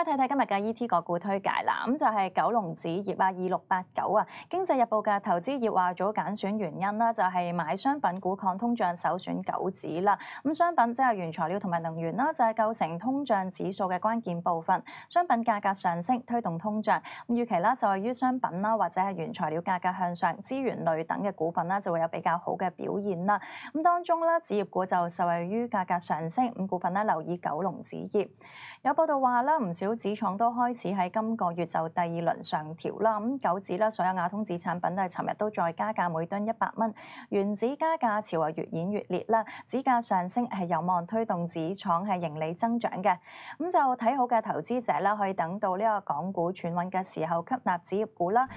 睇睇今日嘅 E.T. 个股推介啦，咁就系九龙纸業啊，二六八九啊。經濟日報嘅投資业話早揀選原因啦，就係買商品股抗通脹，首選九指啦。咁商品即係原材料同埋能源啦，就係構成通脹指數嘅關鍵部分。商品價格上升推動通脹，咁預期啦，受惠於商品啦或者係原材料價格向上、資源類等嘅股份啦，就會有比較好嘅表現啦。咁當中啦，纸業股就受惠於價格上升，咁股份咧留意九龍纸業。有報道話啦，唔。小指廠都開始喺今個月就第二輪上調啦，咁九指啦，所有亞通紙產品都係尋日都再加價，每噸一百蚊，原指加價潮啊越演越烈啦，指價上升係有望推動指廠係盈利增長嘅，咁就睇好嘅投資者啦，可以等到呢個港股轉穩嘅時候吸納指業股啦。